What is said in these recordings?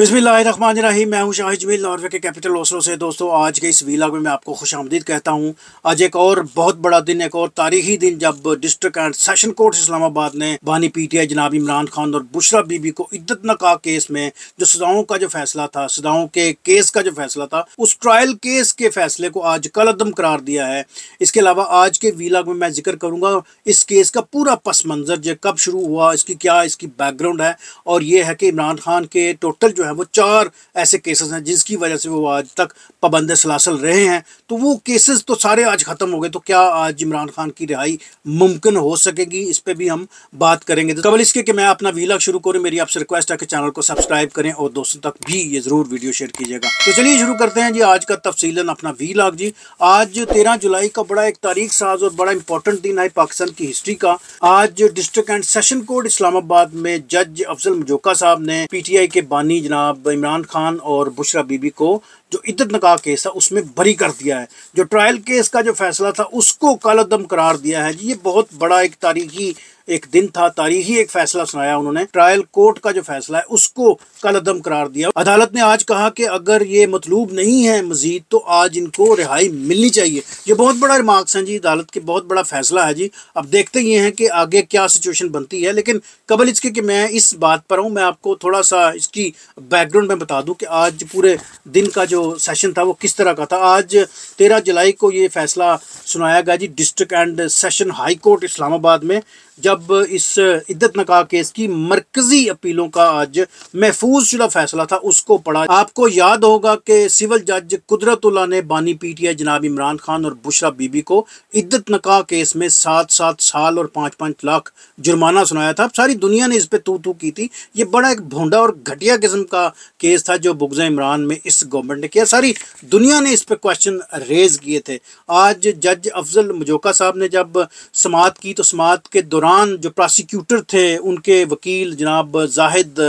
बिस्मिल्लाहिर्रहमानिर्रहीम मैं हूं शाहिद जमील नॉर्वे के कैपिटल ओसलो से दोस्तों आज के इस वीलाग में मैं आपको खुश आमदीद कहता हूं आज एक और बहुत बड़ा दिन एक और तारीखी दिन जब district and session court Islamabad ने बानी पीटीआई जनाब इमरान खान और बुशरा बीबी को इद्दत नका केस में जो सजाओं का जो फैसला था सजाओं के केस का जो फैसला था उस ट्रायल केस के फैसले को आज कलदम करार दिया है इसके अलावा आज के वीलाग में मैं जिक्र करूँगा इस केस का पूरा पस मंजर जो कब शुरू हुआ इसकी क्या इसकी बैकग्राउंड है और ये है कि इमरान खान के टोटल जो है हैं वो चार ऐसे केसेस हैं जिसकी वजह से वो आज तक पाबंद सलासल रहे हैं तो वो केसेस तो सारे आज ख़त्म हो गए तो क्या आज इमरान खान की रिहाई मुमकिन हो सकेगी इस पर भी हम बात करेंगे तो कबल इसके कि मैं अपना वीलॉग शुरू करूँ मेरी आपसे रिक्वेस्ट है कि चैनल को सब्सक्राइब करें और दोस्तों तक भी ये ज़रूर वीडियो शेयर कीजिएगा तो चलिए शुरू करते हैं जी आज का तफसीला अपना वीलॉग जी आज तेरह जुलाई का बड़ा एक तारीख साज और बड़ा इंपॉर्टेंट दिन है पाकिस्तान की हिस्ट्री का आज district and session court Islamabad में जज अफजल मजोका साहब ने पीटीआई के बानी जनाब जनाब इमरान खान और बुशरा बीबी को जो इद्दत नका केस था उसमें बरी कर दिया है जो ट्रायल केस का जो फैसला था उसको कालादम करार दिया है ये बहुत बड़ा एक तारीखी एक दिन था तारीखी एक फैसला सुनाया उन्होंने ट्रायल कोर्ट का जो फैसला है उसको कलदम करार दिया अदालत ने आज कहा कि अगर ये मतलूब नहीं है मजीद तो आज इनको रिहाई मिलनी चाहिए ये बहुत बड़ा रिमार्क्स हैं जी अदालत के बहुत बड़ा फैसला है जी अब देखते ये हैं कि आगे क्या सिचुएशन बनती है लेकिन कबल इसके कि मैं इस बात पर हूँ मैं आपको थोड़ा सा इसकी बैकग्राउंड में बता दूँ कि आज पूरे दिन का जो सेशन था वो किस तरह का था आज तेरह जुलाई को ये फैसला सुनाया गया जी district and session high court Islamabad में जब अब इस इद्दत नका केस की मरकजी अपीलों का आज महफूज शुदा फैसला था उसको पढ़ा आपको याद होगा कि सिविल जज कुदरतुल्ला ने बानी पीटिया जनाब इमरान खान और बुशरा बीबी को इद्दत नका केस में सात सात साल और पाँच पाँच लाख जुर्माना सुनाया था सारी दुनिया ने इस पर तो तू की थी ये बड़ा एक भोंडा और घटिया किस्म का केस था जो बुगजा इमरान में इस गवर्नमेंट ने किया सारी दुनिया ने इस पर क्वेश्चन रेज किए थे आज जज अफजल मजोका साहब ने जब समात की तो समात के दौरान दौरान जो प्रोसिक्यूटर थे उनके वकील जनाब जाहिद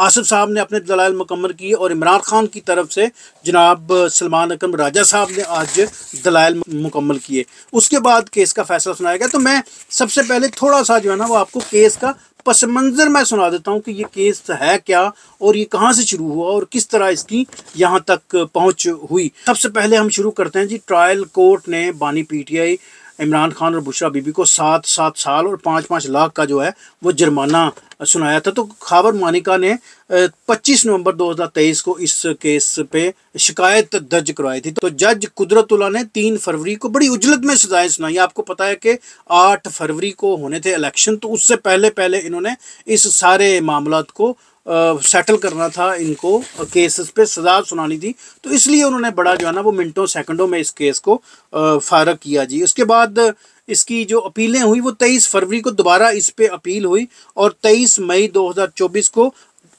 आसफ़ साहब ने अपने दलाल मुकम्मल किए और इमरान खान की तरफ से जनाब सलमान अकरम राजा साहब ने आज दलाल मुकम्मल किए उसके बाद केस का फैसला सुनाया गया तो मैं सबसे पहले थोड़ा सा जो है ना वो आपको केस का पस मंज़र मैं सुना देता हूँ कि ये केस है क्या और ये कहाँ से शुरू हुआ और किस तरह इसकी यहाँ तक पहुँच हुई सबसे पहले हम शुरू करते हैं जी ट्रायल कोर्ट ने बानी पीटीआई इमरान खान और बुशरा बीबी को सात सात साल और पाँच पाँच लाख का जो है वो जुर्माना सुनाया था तो खाबर मानिका ने 25 नवंबर 2023 को इस केस पे शिकायत दर्ज करवाई थी तो जज कुदरतुल्ला ने 3 फरवरी को बड़ी उजलत में सजाएं सुनाई आपको पता है कि 8 फरवरी को होने थे इलेक्शन तो उससे पहले पहले इन्होंने इस सारे मामला को सेटल करना था इनको केसेस पे सजा सुनानी थी तो इसलिए उन्होंने बड़ा जो है ना वो मिनटों सेकंडों में इस केस को फारग किया जी उसके बाद इसकी जो अपीलें हुई वो 23 फरवरी को दोबारा इस पे अपील हुई और 23 मई 2024 को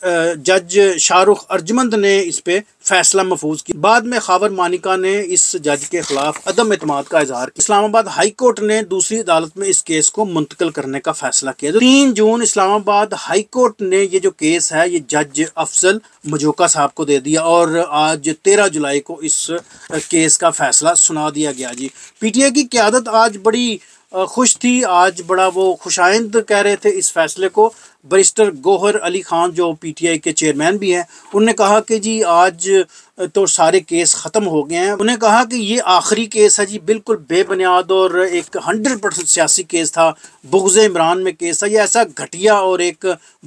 जज शाहरुख अर्जमंद ने इस पर फैसला महफूज किया बाद में खावर मानिका ने इस जज के खिलाफ अदम अतम का इजहार किया इस्लामाबाद हाई कोर्ट ने दूसरी अदालत में इस केस को मुंतकिल करने का फैसला किया तो तीन जून इस्लामाबाद हाई कोर्ट ने ये जो केस है ये जज अफजल मजोका साहब को दे दिया और आज तेरह जुलाई को इस केस का फैसला सुना दिया गया जी आई की क्यादत आज बड़ी खुश थी आज बड़ा वो खुशाइंद कह रहे थे इस फैसले को बरिस्टर गोहर अली खान जो पीटीआई के चेयरमैन भी हैं उनने कहा कि जी आज तो सारे केस ख़त्म हो गए हैं उन्हें कहा कि ये आखिरी केस है जी बिल्कुल बेबुनियाद और एक हंड्रेड परसेंट सियासी केस था बुगज़ इमरान में केस था ये ऐसा घटिया और एक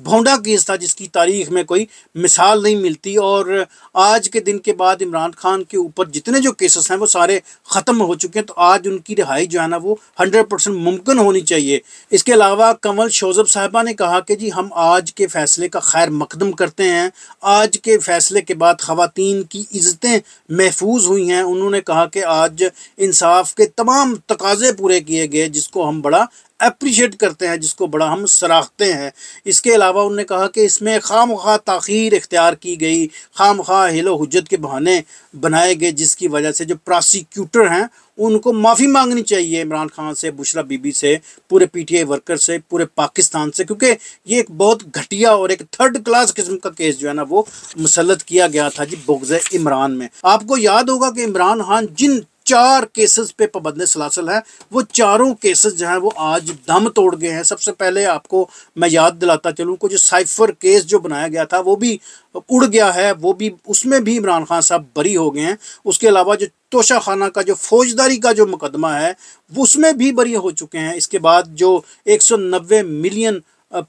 भोंडा केस था जिसकी तारीख में कोई मिसाल नहीं मिलती और आज के दिन के बाद इमरान खान के ऊपर जितने जो केसेस हैं वो सारे ख़त्म हो चुके हैं तो आज उनकी रिहाई जो है ना वो हंड्रेड परसेंट मुमकिन होनी चाहिए इसके अलावा कंवल शोजब साहबा ने कहा कि जी हम आज के फ़ैसले का खैर मकदम करते हैं आज के फ़ैसले के बाद खातन की इज़्ज़तें महफूज हुई हैं उन्होंने कहा कि आज इंसाफ के तमाम तकाजे पूरे किए गए जिसको हम बड़ा अप्रिशिएट करते हैं जिसको बड़ा हम सराहते हैं इसके अलावा उन्होंने कहा कि इसमें खाम खा तखीर इख्तियार की गई खाम खा हिलो हजत के बहाने बनाए गए जिसकी वजह से जो प्रोसिक्यूटर हैं उनको माफ़ी मांगनी चाहिए इमरान खान से बुशरा बीबी से पूरे पीटीआई वर्कर से पूरे पाकिस्तान से क्योंकि ये एक बहुत घटिया और एक थर्ड क्लास किस्म का केस जो है ना वो मुसलत किया गया था जी बोगज़ इमरान में आपको याद होगा कि इमरान खान जिन चार केसेस पे पाबंद सलासल है वो चारों केसेस जो हैं वो आज दम तोड़ गए हैं सबसे पहले आपको मैं याद दिलाता चलूँ कुछ साइफर केस जो बनाया गया था वो भी उड़ गया है वो भी उसमें भी इमरान खान साहब बरी हो गए हैं उसके अलावा जो तोशा खाना का जो फौजदारी का जो मुकदमा है उसमें भी बरी हो चुके हैं इसके बाद जो एक मिलियन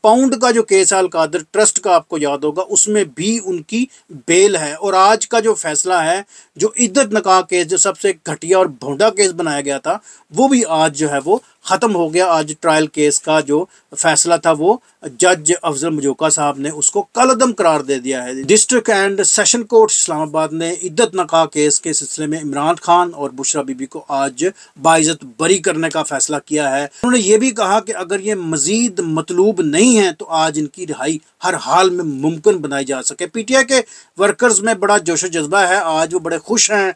पाउंड का जो केस है अलकादर ट्रस्ट का आपको याद होगा उसमें भी उनकी बेल है और आज का जो फैसला है जो इद्दत नका केस जो सबसे घटिया और भोंडा केस बनाया गया था वो भी आज जो है वो ख़त्म हो गया आज ट्रायल केस का जो फैसला था वो जज अफजल मजोका साहब ने उसको कलदम करार दे दिया है district and session court Islamabad ने इद्दत नका केस के सिलसिले में इमरान खान और बुशरा बीबी को आज बाइज़त बरी करने का फैसला किया है उन्होंने ये भी कहा कि अगर ये मजीद मतलूब नहीं है तो आज इनकी रिहाई हर हाल में मुमकिन बनाई जा सके पी टी आई के वर्कर्स में बड़ा जोश जज्बा है आज वो बड़े खुश हैं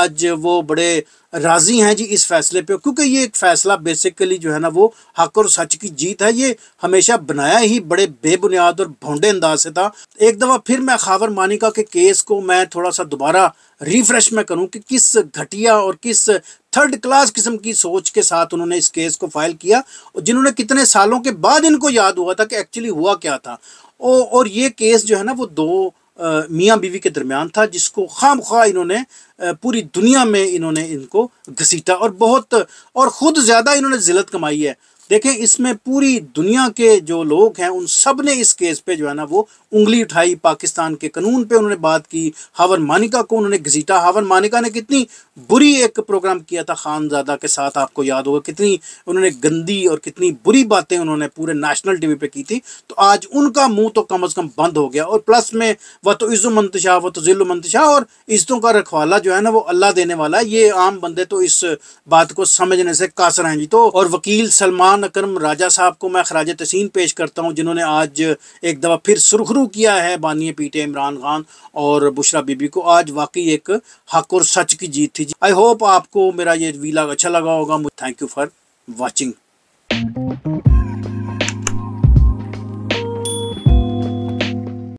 आज वो बड़े राज़ी हैं जी इस फैसले पे क्योंकि ये एक फ़ैसला बेसिकली जो है ना वो हक और सच की जीत है ये हमेशा बनाया ही बड़े बेबुनियाद और भोंडे अंदाज से था एक दफ़ा फिर मैं खावर मानिका के केस को मैं थोड़ा सा दोबारा रिफ्रेश में करूं कि किस घटिया और किस थर्ड क्लास किस्म की सोच के साथ उन्होंने इस केस को फाइल किया और जिन्होंने कितने सालों के बाद इनको याद हुआ था कि एक्चुअली हुआ क्या था और ये केस जो है ना वो दो मियाँ बीवी के दरमियान था जिसको खाम खा इन्होंने पूरी दुनिया में इन्होंने इनको घसीटा और बहुत और ख़ुद ज़्यादा इन्होंने जिलत कमाई है देखें इसमें पूरी दुनिया के जो लोग हैं उन सब ने इस केस पे जो है ना वो उंगली उठाई पाकिस्तान के कानून पे उन्होंने बात की हावर मानिका को उन्होंने घसीटा हावर मानिका ने कितनी बुरी एक प्रोग्राम किया था खानजादा के साथ आपको याद होगा कितनी उन्होंने गंदी और कितनी बुरी बातें उन्होंने पूरे नेशनल टी पे की थी तो आज उनका मुंह तो कम अज कम बंद हो गया और प्लस में वह तो इज्जो मंतशा वह तो जिलो मंतशा और इज्जतों का रखवाला जो है ना वो अल्लाह देने वाला ये आम बंदे तो इस बात को समझने से कासर हैं जी तो और वकील सलमान रहमान अक्रम राजा साहब को मैं खराज तसीन पेश करता हूँ जिन्होंने आज एक दफ़ा फिर सुरखरू किया है बानिय पीटे इमरान खान और बुशरा बीबी को आज वाकई एक हक और सच की जीत थी आई होप आपको मेरा ये वीला अच्छा लगा होगा थैंक यू फॉर वॉचिंग